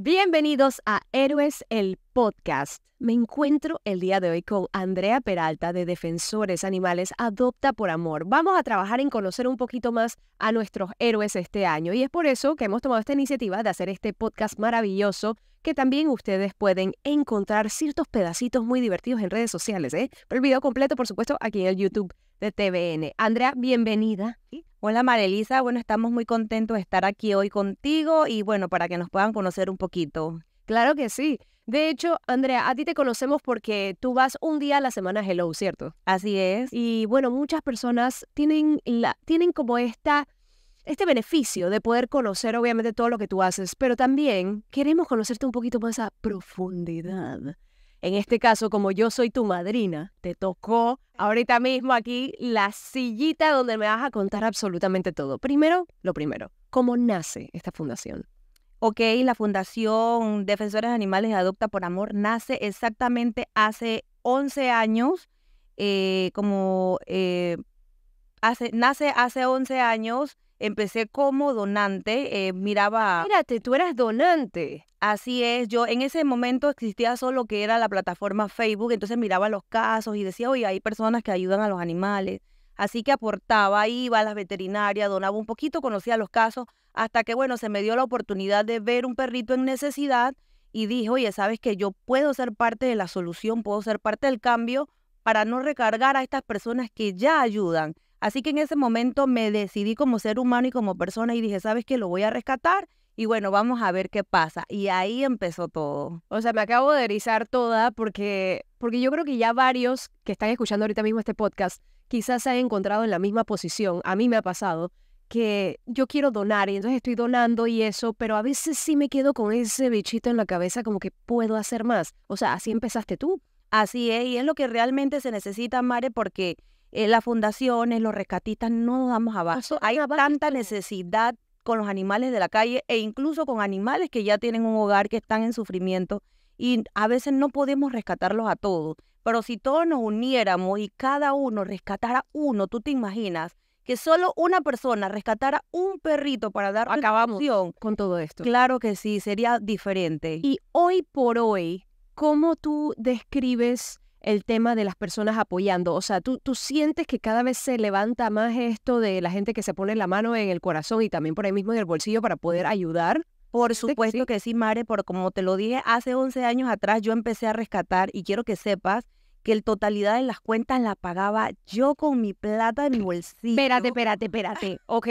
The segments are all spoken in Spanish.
Bienvenidos a Héroes el Podcast. Me encuentro el día de hoy con Andrea Peralta de Defensores Animales Adopta por Amor. Vamos a trabajar en conocer un poquito más a nuestros héroes este año y es por eso que hemos tomado esta iniciativa de hacer este podcast maravilloso que también ustedes pueden encontrar ciertos pedacitos muy divertidos en redes sociales. ¿eh? Pero el video completo, por supuesto, aquí en el YouTube de TVN. Andrea, bienvenida. Hola Marelisa, bueno, estamos muy contentos de estar aquí hoy contigo y bueno, para que nos puedan conocer un poquito. Claro que sí. De hecho, Andrea, a ti te conocemos porque tú vas un día a la semana Hello, ¿cierto? Así es. Y bueno, muchas personas tienen, la, tienen como esta, este beneficio de poder conocer obviamente todo lo que tú haces, pero también queremos conocerte un poquito más a profundidad. En este caso, como yo soy tu madrina, te tocó ahorita mismo aquí la sillita donde me vas a contar absolutamente todo. Primero, lo primero, ¿cómo nace esta fundación? Ok, la Fundación Defensores de Animales Adopta por Amor nace exactamente hace 11 años, eh, como eh, hace, nace hace 11 años empecé como donante, eh, miraba... Mírate, tú eras donante. Así es, yo en ese momento existía solo que era la plataforma Facebook, entonces miraba los casos y decía, oye, hay personas que ayudan a los animales. Así que aportaba, iba a las veterinarias, donaba un poquito, conocía los casos, hasta que, bueno, se me dio la oportunidad de ver un perrito en necesidad y dije, oye, sabes que yo puedo ser parte de la solución, puedo ser parte del cambio para no recargar a estas personas que ya ayudan Así que en ese momento me decidí como ser humano y como persona y dije, ¿sabes qué? Lo voy a rescatar y bueno, vamos a ver qué pasa. Y ahí empezó todo. O sea, me acabo de erizar toda porque, porque yo creo que ya varios que están escuchando ahorita mismo este podcast quizás se han encontrado en la misma posición. A mí me ha pasado que yo quiero donar y entonces estoy donando y eso, pero a veces sí me quedo con ese bichito en la cabeza como que puedo hacer más. O sea, así empezaste tú. Así es, y es lo que realmente se necesita, Mare, porque eh, las fundaciones, los rescatistas, no nos damos abasto. Hay tanta necesidad con los animales de la calle e incluso con animales que ya tienen un hogar, que están en sufrimiento y a veces no podemos rescatarlos a todos. Pero si todos nos uniéramos y cada uno rescatara uno, tú te imaginas que solo una persona rescatara un perrito para dar Acabamos con todo esto. Claro que sí, sería diferente. Y hoy por hoy, ¿cómo tú describes el tema de las personas apoyando? O sea, ¿tú, ¿tú sientes que cada vez se levanta más esto de la gente que se pone la mano en el corazón y también por ahí mismo en el bolsillo para poder ayudar? Por supuesto que sí, Mare, por como te lo dije, hace 11 años atrás yo empecé a rescatar y quiero que sepas que en totalidad de las cuentas la pagaba yo con mi plata en mi bolsillo. Espérate, espérate, espérate. ok,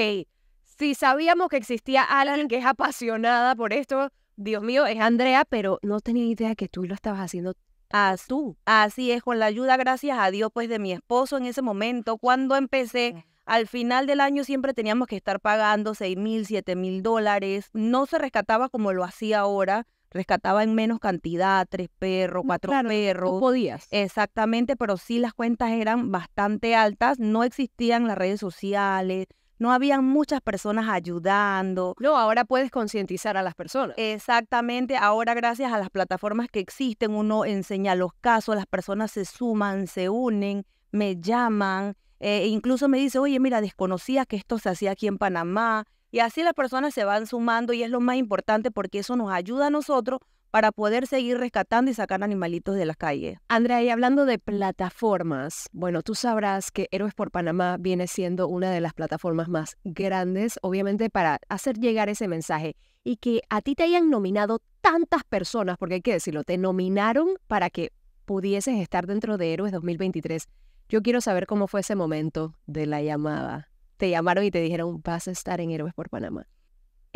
si sabíamos que existía Alan, que es apasionada por esto, Dios mío, es Andrea, pero no tenía idea que tú lo estabas haciendo Así, tú. Así es, con la ayuda, gracias a Dios, pues de mi esposo en ese momento, cuando empecé, al final del año siempre teníamos que estar pagando seis mil, siete mil dólares. No se rescataba como lo hacía ahora. Rescataba en menos cantidad, tres perros, mm, cuatro perros. podías. Exactamente, pero sí las cuentas eran bastante altas. No existían las redes sociales, no habían muchas personas ayudando. No, ahora puedes concientizar a las personas. Exactamente, ahora gracias a las plataformas que existen, uno enseña los casos, las personas se suman, se unen, me llaman, eh, e incluso me dice, oye, mira, desconocía que esto se hacía aquí en Panamá. Y así las personas se van sumando y es lo más importante porque eso nos ayuda a nosotros para poder seguir rescatando y sacar animalitos de las calles. Andrea, y hablando de plataformas, bueno, tú sabrás que Héroes por Panamá viene siendo una de las plataformas más grandes, obviamente, para hacer llegar ese mensaje y que a ti te hayan nominado tantas personas, porque hay que decirlo, te nominaron para que pudieses estar dentro de Héroes 2023. Yo quiero saber cómo fue ese momento de la llamada. Te llamaron y te dijeron, vas a estar en Héroes por Panamá.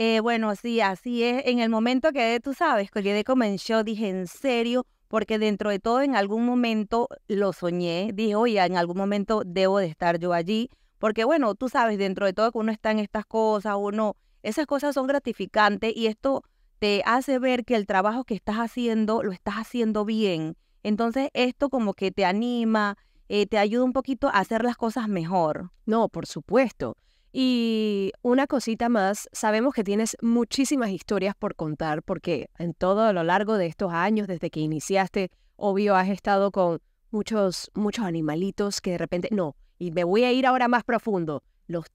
Eh, bueno, sí, así es. En el momento que tú sabes, que yo comenzó, dije, en serio, porque dentro de todo en algún momento lo soñé. Dije, oye, en algún momento debo de estar yo allí. Porque bueno, tú sabes, dentro de todo que uno está en estas cosas, uno, esas cosas son gratificantes y esto te hace ver que el trabajo que estás haciendo lo estás haciendo bien. Entonces esto como que te anima, eh, te ayuda un poquito a hacer las cosas mejor. No, por supuesto. Y una cosita más, sabemos que tienes muchísimas historias por contar porque en todo lo largo de estos años, desde que iniciaste, obvio, has estado con muchos, muchos animalitos que de repente, no, y me voy a ir ahora más profundo, los,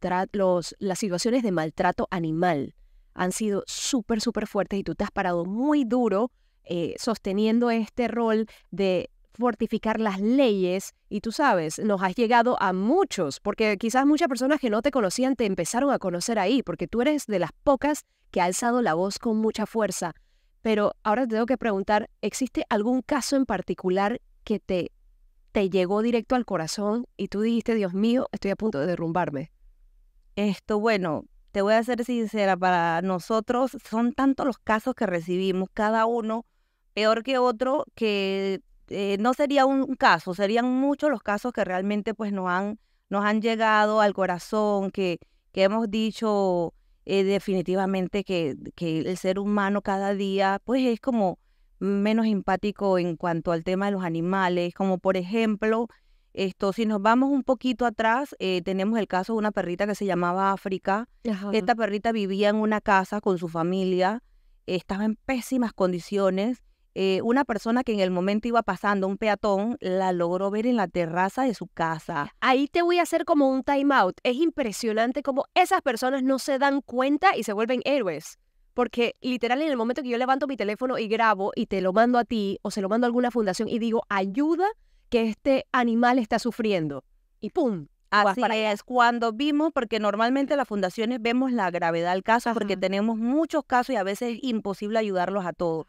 las situaciones de maltrato animal han sido súper, súper fuertes y tú te has parado muy duro eh, sosteniendo este rol de fortificar las leyes y tú sabes, nos has llegado a muchos, porque quizás muchas personas que no te conocían te empezaron a conocer ahí, porque tú eres de las pocas que ha alzado la voz con mucha fuerza. Pero ahora te tengo que preguntar, ¿existe algún caso en particular que te, te llegó directo al corazón y tú dijiste, Dios mío, estoy a punto de derrumbarme? Esto, bueno, te voy a ser sincera, para nosotros son tantos los casos que recibimos, cada uno peor que otro, que eh, no sería un caso, serían muchos los casos que realmente pues nos han, nos han llegado al corazón, que, que hemos dicho eh, definitivamente que, que, el ser humano cada día pues es como menos empático en cuanto al tema de los animales, como por ejemplo, esto, si nos vamos un poquito atrás, eh, tenemos el caso de una perrita que se llamaba África. Esta perrita vivía en una casa con su familia, estaba en pésimas condiciones eh, una persona que en el momento iba pasando, un peatón, la logró ver en la terraza de su casa. Ahí te voy a hacer como un time out. Es impresionante como esas personas no se dan cuenta y se vuelven héroes. Porque literal en el momento que yo levanto mi teléfono y grabo y te lo mando a ti o se lo mando a alguna fundación y digo, ayuda que este animal está sufriendo. Y ¡pum! Así es, cuando vimos, porque normalmente las fundaciones vemos la gravedad del caso, porque tenemos muchos casos y a veces es imposible ayudarlos a todos.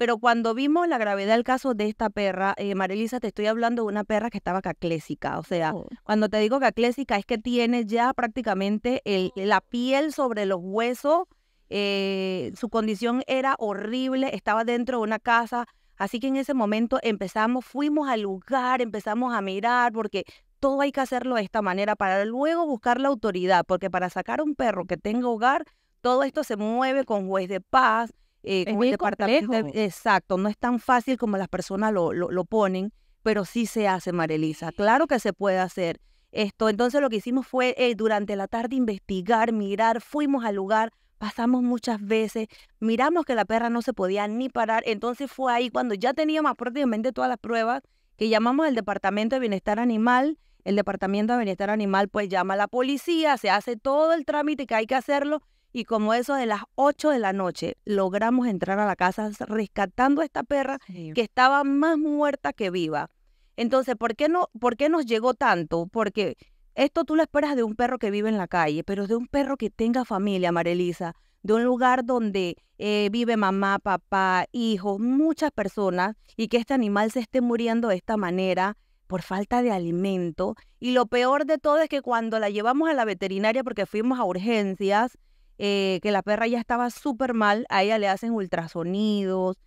Pero cuando vimos la gravedad del caso de esta perra, eh, Marilisa, te estoy hablando de una perra que estaba caclésica. O sea, oh. cuando te digo caclésica es que tiene ya prácticamente oh. la piel sobre los huesos. Eh, su condición era horrible, estaba dentro de una casa. Así que en ese momento empezamos, fuimos al lugar, empezamos a mirar, porque todo hay que hacerlo de esta manera para luego buscar la autoridad, porque para sacar un perro que tenga hogar, todo esto se mueve con juez de paz, eh, departamento, exacto, no es tan fácil como las personas lo, lo, ponen, pero sí se hace, Marelisa. Claro que se puede hacer esto. Entonces lo que hicimos fue eh, durante la tarde investigar, mirar, fuimos al lugar, pasamos muchas veces, miramos que la perra no se podía ni parar. Entonces fue ahí cuando ya teníamos prácticamente todas las pruebas que llamamos al Departamento de Bienestar Animal. El Departamento de Bienestar Animal pues llama a la policía, se hace todo el trámite que hay que hacerlo y como eso de las 8 de la noche, logramos entrar a la casa rescatando a esta perra que estaba más muerta que viva. Entonces, ¿por qué, no, ¿por qué nos llegó tanto? Porque esto tú lo esperas de un perro que vive en la calle, pero de un perro que tenga familia, Marelisa, de un lugar donde eh, vive mamá, papá, hijos, muchas personas, y que este animal se esté muriendo de esta manera por falta de alimento. Y lo peor de todo es que cuando la llevamos a la veterinaria porque fuimos a urgencias, eh, que la perra ya estaba súper mal, a ella le hacen ultrasonidos.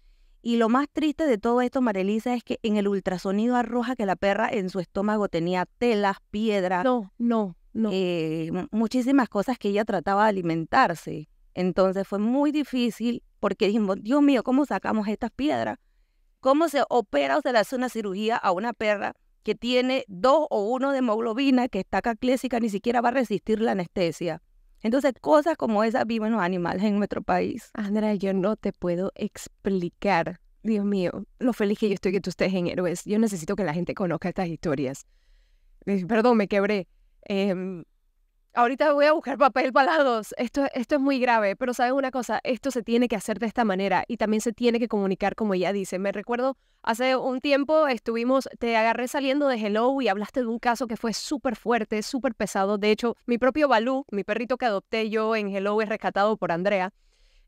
Y lo más triste de todo esto, Marelisa, es que en el ultrasonido arroja que la perra en su estómago tenía telas, piedras. No, no, no. Eh, muchísimas cosas que ella trataba de alimentarse. Entonces fue muy difícil porque dijimos, Dios mío, ¿cómo sacamos estas piedras? ¿Cómo se opera o se le hace una cirugía a una perra que tiene dos o uno de hemoglobina, que está caclésica, ni siquiera va a resistir la anestesia? Entonces, cosas como esas viven los animales en nuestro país. Andra, yo no te puedo explicar, Dios mío, lo feliz que yo estoy que tú estés en Héroes. Yo necesito que la gente conozca estas historias. Eh, perdón, me quebré. Em, ahorita voy a buscar papel para dos. Esto, esto es muy grave, pero sabes una cosa, esto se tiene que hacer de esta manera y también se tiene que comunicar como ella dice. Me recuerdo, hace un tiempo estuvimos, te agarré saliendo de Hello y hablaste de un caso que fue súper fuerte, súper pesado. De hecho, mi propio Balú, mi perrito que adopté yo en Hello, es rescatado por Andrea.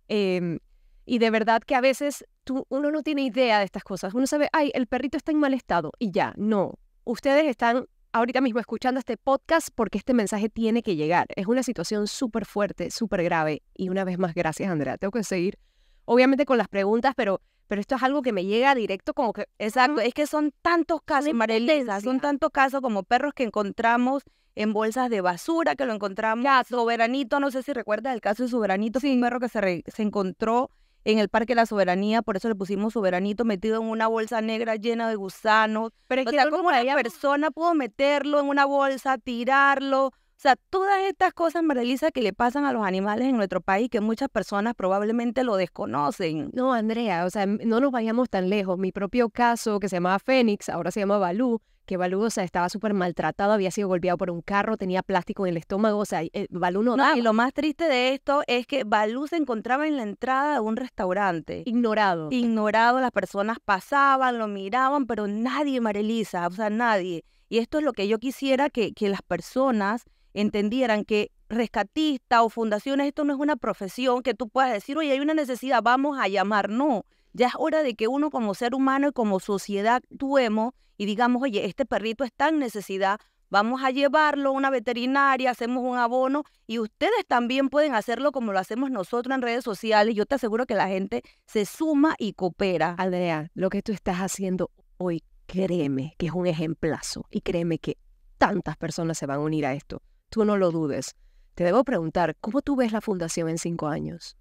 Em, y de verdad que a veces tú, uno no tiene idea de estas cosas. Uno sabe, ay, el perrito está en mal estado y ya, no. Ustedes están ahorita mismo escuchando este podcast porque este mensaje tiene que llegar. Es una situación súper fuerte, súper grave. Y una vez más, gracias Andrea. Tengo que seguir, obviamente, con las preguntas, pero, pero esto es algo que me llega directo como que... Exacto, es que son tantos casos, Marelesas. son tantos casos como perros que encontramos en bolsas de basura, que lo encontramos. Ya, Soberanito, no sé si recuerdas el caso de Soberanito, sí. un perro que se, se encontró en el Parque de la Soberanía, por eso le pusimos soberanito metido en una bolsa negra llena de gusanos. Pero es que como la persona pudo meterlo en una bolsa, tirarlo? O sea, todas estas cosas, Marilisa, que le pasan a los animales en nuestro país, que muchas personas probablemente lo desconocen. No, Andrea, o sea, no nos vayamos tan lejos. Mi propio caso, que se llamaba Fénix, ahora se llama Balú, que Balú, o sea, estaba súper maltratado, había sido golpeado por un carro, tenía plástico en el estómago, o sea, eh, Balú no, Y lo más triste de esto es que Balú se encontraba en la entrada de un restaurante. Ignorado. Ignorado, las personas pasaban, lo miraban, pero nadie, Marelisa, o sea, nadie. Y esto es lo que yo quisiera que, que las personas entendieran que rescatista o fundaciones, esto no es una profesión que tú puedas decir, oye, hay una necesidad, vamos a llamar. No, ya es hora de que uno como ser humano y como sociedad actuemos y digamos, oye, este perrito está en necesidad, vamos a llevarlo a una veterinaria, hacemos un abono y ustedes también pueden hacerlo como lo hacemos nosotros en redes sociales. Yo te aseguro que la gente se suma y coopera. Andrea, lo que tú estás haciendo hoy, créeme que es un ejemplazo y créeme que tantas personas se van a unir a esto. Tú no lo dudes. Te debo preguntar, ¿cómo tú ves la fundación en cinco años?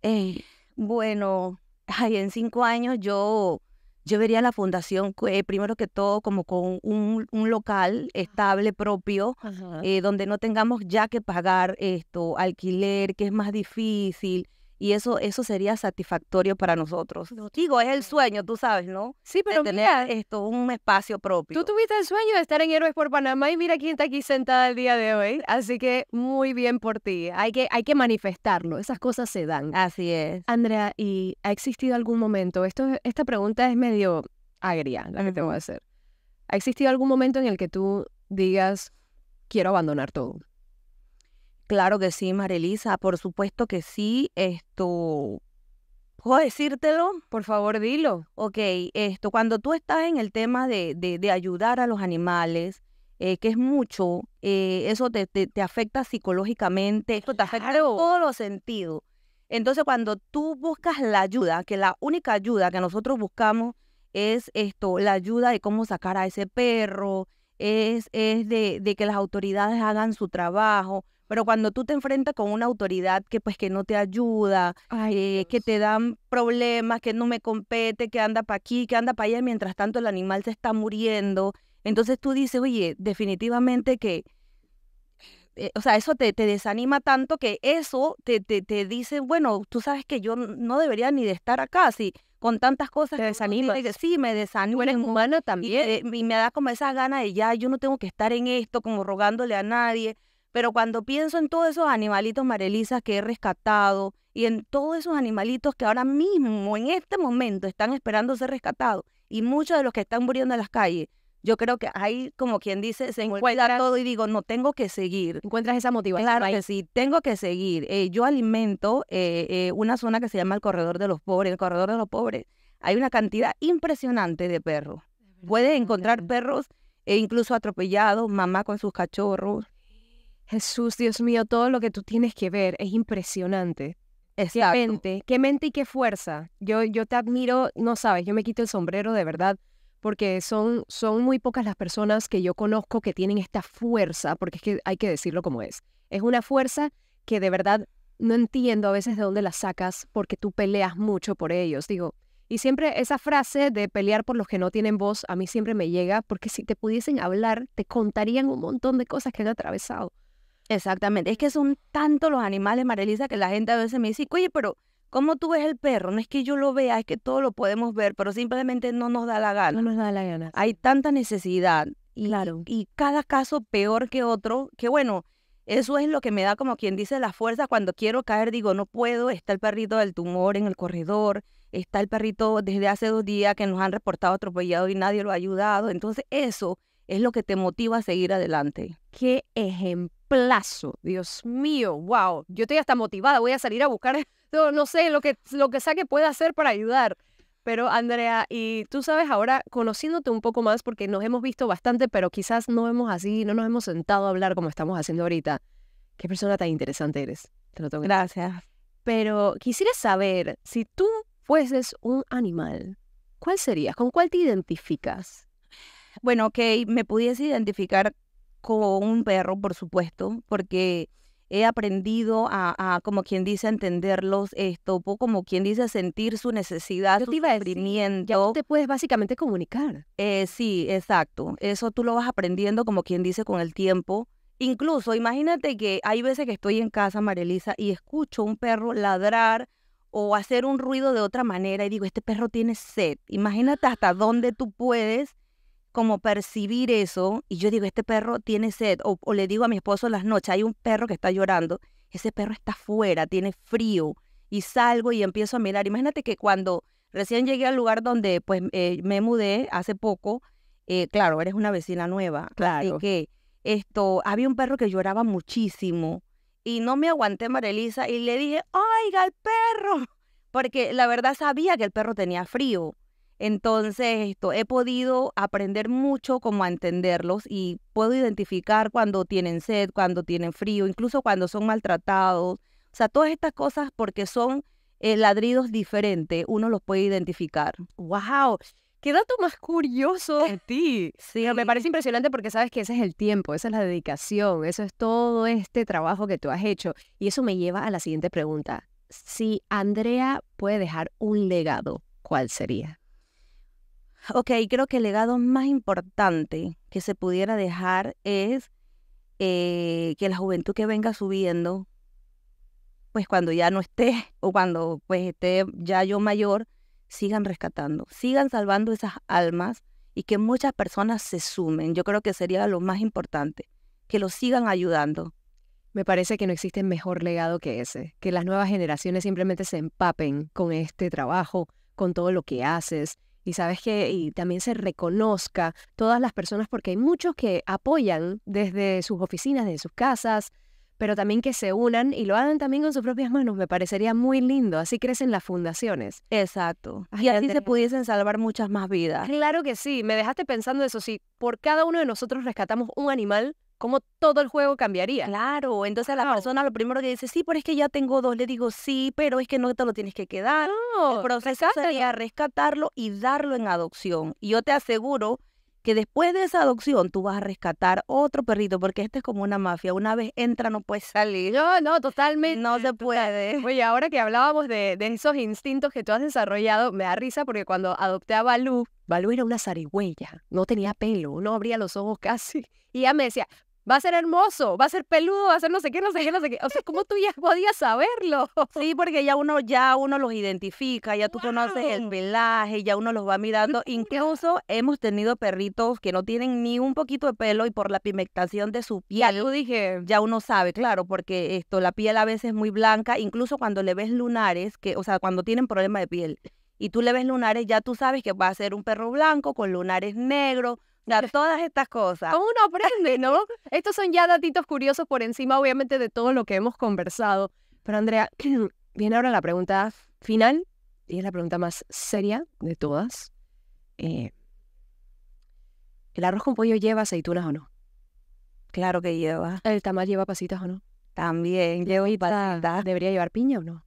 Eh, bueno, en cinco años yo, yo vería la fundación, eh, primero que todo, como con un, local estable propio, eh, donde no tengamos ya que pagar esto, alquiler, que es más difícil, y eso, eso sería satisfactorio para nosotros. Digo, es el sueño, tú sabes, ¿no? Sí, pero tener esto, un espacio propio. Tú tuviste el sueño de estar en Héroes por Panamá y mira quién está aquí sentada el día de hoy. Así que muy bien por ti. Hay que, hay que manifestarlo, esas cosas se dan. Así es. Andrea, ¿y ha existido algún momento? Esto, esta pregunta es medio agria, la que te voy a hacer. ¿Ha existido algún momento en el que tú digas, quiero abandonar todo? Claro que sí, Marilisa, por supuesto que sí. Esto, ¿puedo decírtelo? Por favor, dilo. Ok, esto, cuando tú estás en el tema de, de, ayudar a los animales, eh, que es mucho, eh, eso te, afecta psicológicamente, te afecta en todos los sentidos. Entonces, cuando tú buscas la ayuda, que la única ayuda que nosotros buscamos es esto, la ayuda de cómo sacar a ese perro, es, es de, de que las autoridades hagan su trabajo, pero cuando tú te enfrentas con una autoridad que pues que no te ayuda, eh, que te dan problemas, que no me compete, que anda para aquí, que anda para allá, mientras tanto el animal se está muriendo, entonces tú dices, oye, definitivamente que, eh, o sea, eso te, desanima tanto que eso te, te, dice, bueno, tú sabes que yo no debería ni de estar acá, si con tantas cosas. Te desanima. Sí, me desanima. es humano también. Y, y, me da como esa gana de ya, yo no tengo que estar en esto, como rogándole a nadie. Pero cuando pienso en todos esos animalitos marelizas que he rescatado y en todos esos animalitos que ahora mismo, en este momento, están esperando ser rescatados y muchos de los que están muriendo en las calles, yo creo que hay como quien dice, se encuentra todo y digo, no, tengo que seguir. Encuentras esa motivación. Claro que sí, tengo que seguir. Eh, yo alimento eh, eh, una zona que se llama el Corredor de los Pobres. El Corredor de los Pobres, hay una cantidad impresionante de perros. Puedes encontrar perros e incluso atropellados, mamá con sus cachorros, Jesús, Dios mío, todo lo que tú tienes que ver es impresionante. Exacto. Qué mente, qué mente y qué fuerza. Yo, yo te admiro, no sabes, yo me quito el sombrero de verdad, porque son, son muy pocas las personas que yo conozco que tienen esta fuerza, porque es que hay que decirlo como es. Es una fuerza que de verdad no entiendo a veces de dónde la sacas, porque tú peleas mucho por ellos. Digo, y siempre esa frase de pelear por los que no tienen voz, a mí siempre me llega, porque si te pudiesen hablar, te contarían un montón de cosas que han atravesado. Exactamente, es que son tantos los animales, Marelisa, que la gente a veces me dice, oye, pero ¿cómo tú ves el perro? No es que yo lo vea, es que todos lo podemos ver, pero simplemente no nos da la gana. No nos da la gana. Hay tanta necesidad. Y, claro. y cada caso peor que otro, que bueno, eso es lo que me da como quien dice la fuerza. Cuando quiero caer, digo, no puedo, está el perrito del tumor en el corredor, está el perrito desde hace dos días que nos han reportado atropellado y nadie lo ha ayudado. Entonces eso es lo que te motiva a seguir adelante. Qué ejemplo plazo. Dios mío, wow. Yo estoy hasta motivada, voy a salir a buscar, no, sé, lo que, lo que sea que pueda hacer para ayudar. Pero Andrea, y tú sabes ahora, conociéndote un poco más, porque nos hemos visto bastante, pero quizás no hemos así, no nos hemos sentado a hablar como estamos haciendo ahorita. Qué persona tan interesante eres. Te Gracias. Pero quisiera saber, si tú fueses un animal, ¿cuál serías? ¿Con cuál te identificas? Bueno, que me pudiese identificar un perro, por supuesto, porque he aprendido a, este, como quien dice, a entenderlos esto, como quien dice, sentir su necesidad, Yo te te puedes básicamente comunicar. Eh, sí, exacto. Eso tú lo vas aprendiendo, como quien dice, con el tiempo. Incluso, imagínate que hay veces que estoy en casa, Marelisa, y escucho un perro ladrar o hacer un ruido de otra manera y digo, este perro tiene sed. Imagínate hasta dónde tú puedes como percibir eso y yo digo, este perro tiene sed, o, le digo a mi esposo las noches, hay un perro que está llorando, ese perro está afuera, tiene frío, y salgo y empiezo a mirar. Imagínate que cuando recién llegué al lugar donde pues eh, me mudé hace poco, eh, claro, eres una vecina nueva, claro. que esto, había un perro que lloraba muchísimo y no me aguanté, Marelisa, y le dije, oiga, el perro, porque la verdad sabía que el perro tenía frío entonces, esto, he podido aprender mucho como a entenderlos y puedo identificar cuando tienen sed, cuando tienen frío, incluso cuando son maltratados. O sea, todas estas cosas porque son eh, ladridos diferentes, uno los puede identificar. ¡Wow! ¡Qué dato más curioso de ti! sí, me parece impresionante porque sabes que ese es el tiempo, esa es la dedicación, eso es todo este trabajo que tú has hecho. Y eso me lleva a la siguiente pregunta. Si Andrea puede dejar un legado, ¿cuál sería? Ok, creo que el legado más importante que se pudiera dejar es eh, que la juventud que venga subiendo, pues cuando ya no esté o cuando pues esté ya yo mayor, sigan rescatando, sigan salvando esas almas y que muchas personas se sumen. Yo creo que sería lo más importante, que los sigan ayudando. Me parece que no existe mejor legado que ese, que las nuevas generaciones simplemente se empapen con este trabajo, con todo lo que haces, y sabes que y también se reconozca todas las personas porque hay muchos que apoyan desde sus oficinas, desde sus casas, pero también que se unan y lo hagan también con sus propias manos, me parecería muy lindo, así crecen las fundaciones. Exacto. y así se pudiesen salvar muchas más vidas. Claro que sí, me dejaste pensando eso, si por cada uno de nosotros rescatamos un animal, como todo el juego cambiaría. Claro, entonces a la persona lo primero que dice, sí, pero es que ya tengo dos, le digo, sí, pero es que no te lo tienes que quedar. No, el proceso sería rescatarlo y darlo en adopción. Y yo te aseguro que después de esa adopción tú vas a rescatar otro perrito, porque este es como una mafia. Una vez entra, no puedes salir. No, no, totalmente. No se puede. Oye, ahora que hablábamos de, de esos instintos que tú has desarrollado, me da risa porque cuando adopté a Balú, Balú era una zarigüeya, no tenía pelo, no abría los ojos casi. Y ella me decía, va a ser hermoso, va a ser peludo, va a ser no sé qué, no sé qué, no sé qué. O sea, ¿cómo tú ya podías saberlo? Sí, porque ya uno, ya uno los identifica, ya tú conoces el pelaje, ya uno los va mirando. Incluso hemos tenido perritos que no tienen ni un poquito de pelo y por la pigmentación de su piel. Ya dije. Ya uno sabe, claro, porque esto, la piel a veces es muy blanca, incluso cuando le ves lunares, que, o sea, cuando tienen problema de piel. Y tú le ves lunares, ya tú sabes que va a ser un perro blanco con lunares negros, a todas estas cosas. ¿Cómo uno aprende, no? Estos son ya datitos curiosos por encima, obviamente, de todo lo que hemos conversado. Pero Andrea, viene ahora la pregunta final y es la pregunta más seria de todas. Eh, ¿El arroz con pollo lleva aceitunas o no? Claro que lleva. ¿El tamal lleva pasitas o no? También lleva y pasitas. ¿Debería llevar piña o no?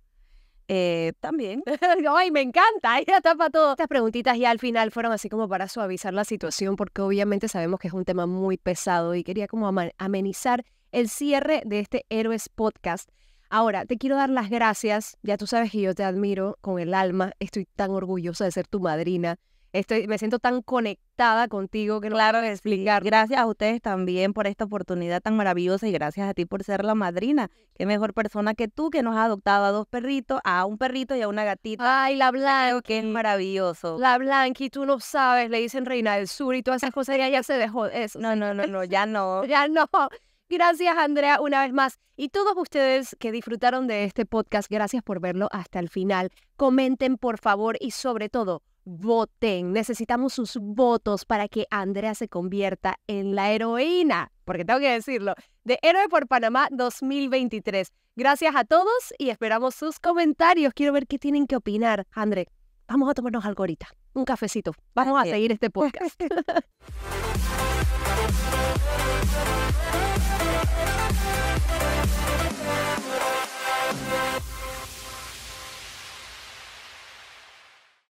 Eh, también. Ay, me encanta, ella tapa todo. Estas preguntitas ya al final fueron así como para suavizar la situación, porque obviamente sabemos que es un tema muy pesado y quería como amenizar el cierre de este Héroes Podcast. Ahora, te quiero dar las gracias. Ya tú sabes que yo te admiro con el alma. Estoy tan orgullosa de ser tu madrina me siento tan conectada contigo que claro, no explicar. Gracias a ustedes también por esta oportunidad tan maravillosa y gracias a ti por ser la madrina. Qué mejor persona que tú que nos ha adoptado a dos perritos, a un perrito y a una gatita. Ay, la Blanqui. Qué maravilloso. La Blanqui, tú lo sabes, le dicen Reina del Sur y todas esas cosas y ya se dejó eso. No, no, no, no, ya no. ya no. Gracias, Andrea, una vez más. Y todos ustedes que disfrutaron de este podcast, gracias por verlo hasta el final. Comenten, por favor, y sobre todo, voten. Necesitamos sus votos para que Andrea se convierta en la heroína, porque tengo que decirlo, de Héroe por Panamá 2023. Gracias a todos y esperamos sus comentarios. Quiero ver qué tienen que opinar. André, vamos a tomarnos algo ahorita. Un cafecito. Vamos a seguir este podcast.